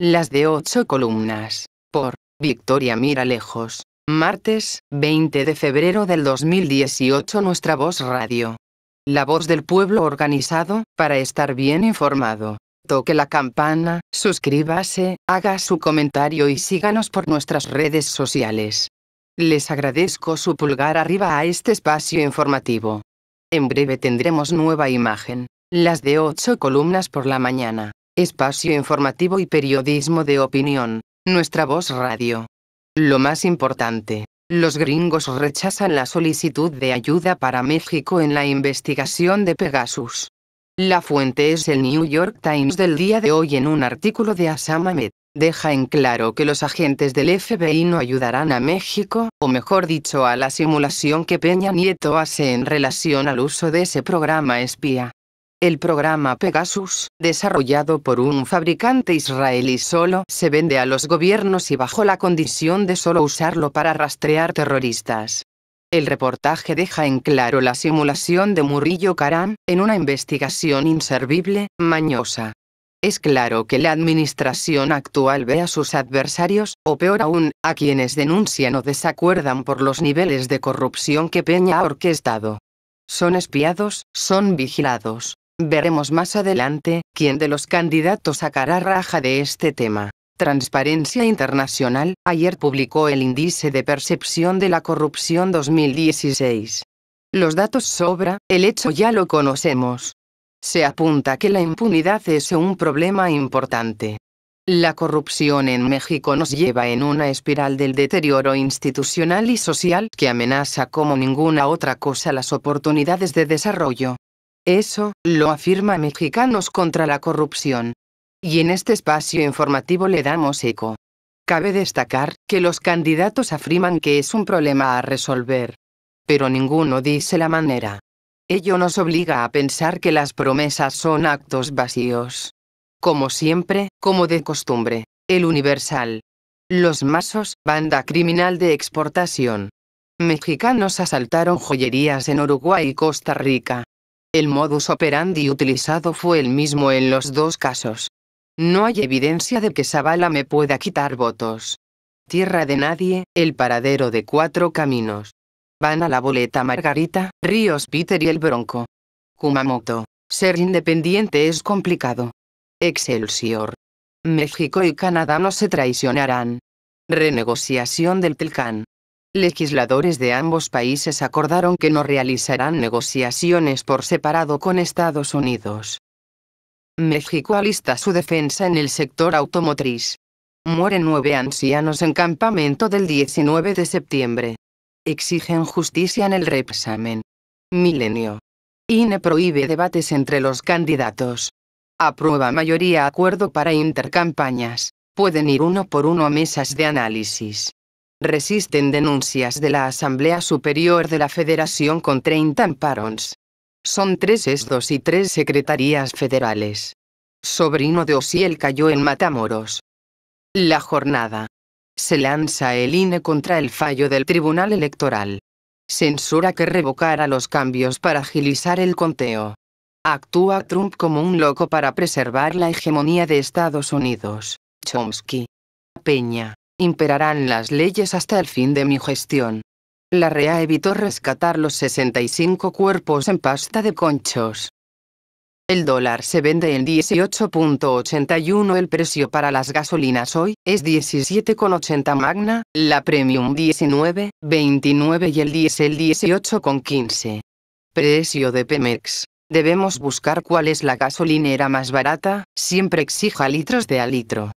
Las de ocho columnas. Por Victoria Mira Lejos. Martes, 20 de febrero del 2018 Nuestra Voz Radio. La voz del pueblo organizado, para estar bien informado. Toque la campana, suscríbase, haga su comentario y síganos por nuestras redes sociales. Les agradezco su pulgar arriba a este espacio informativo. En breve tendremos nueva imagen. Las de ocho columnas por la mañana espacio informativo y periodismo de opinión, nuestra voz radio. Lo más importante, los gringos rechazan la solicitud de ayuda para México en la investigación de Pegasus. La fuente es el New York Times del día de hoy en un artículo de Asam Deja en claro que los agentes del FBI no ayudarán a México, o mejor dicho a la simulación que Peña Nieto hace en relación al uso de ese programa espía. El programa Pegasus, desarrollado por un fabricante israelí solo se vende a los gobiernos y bajo la condición de solo usarlo para rastrear terroristas. El reportaje deja en claro la simulación de Murillo Karam, en una investigación inservible, mañosa. Es claro que la administración actual ve a sus adversarios, o peor aún, a quienes denuncian o desacuerdan por los niveles de corrupción que Peña ha orquestado. Son espiados, son vigilados. Veremos más adelante, quién de los candidatos sacará raja de este tema. Transparencia Internacional, ayer publicó el Índice de Percepción de la Corrupción 2016. Los datos sobra, el hecho ya lo conocemos. Se apunta que la impunidad es un problema importante. La corrupción en México nos lleva en una espiral del deterioro institucional y social que amenaza como ninguna otra cosa las oportunidades de desarrollo. Eso lo afirma Mexicanos contra la corrupción. Y en este espacio informativo le damos eco. Cabe destacar que los candidatos afirman que es un problema a resolver. Pero ninguno dice la manera. Ello nos obliga a pensar que las promesas son actos vacíos. Como siempre, como de costumbre, el Universal. Los Masos, banda criminal de exportación. Mexicanos asaltaron joyerías en Uruguay y Costa Rica. El modus operandi utilizado fue el mismo en los dos casos. No hay evidencia de que Zavala me pueda quitar votos. Tierra de nadie, el paradero de cuatro caminos. Van a la boleta Margarita, Ríos Peter y el Bronco. Kumamoto. Ser independiente es complicado. Excelsior. México y Canadá no se traicionarán. Renegociación del TLCAN legisladores de ambos países acordaron que no realizarán negociaciones por separado con Estados Unidos. México alista su defensa en el sector automotriz. Mueren nueve ancianos en campamento del 19 de septiembre. Exigen justicia en el reexamen. Milenio. INE prohíbe debates entre los candidatos. Aprueba mayoría acuerdo para intercampañas. Pueden ir uno por uno a mesas de análisis resisten denuncias de la Asamblea Superior de la Federación con 30 amparos. Son tres estos y tres secretarías federales. Sobrino de Osiel cayó en Matamoros. La jornada. Se lanza el INE contra el fallo del Tribunal Electoral. Censura que revocara los cambios para agilizar el conteo. Actúa Trump como un loco para preservar la hegemonía de Estados Unidos. Chomsky. Peña. Imperarán las leyes hasta el fin de mi gestión. La REA evitó rescatar los 65 cuerpos en pasta de conchos. El dólar se vende en 18.81 el precio para las gasolinas hoy es 17.80 magna, la premium 19.29 y el Diesel 18.15. Precio de Pemex. Debemos buscar cuál es la gasolinera más barata, siempre exija litros de a litro.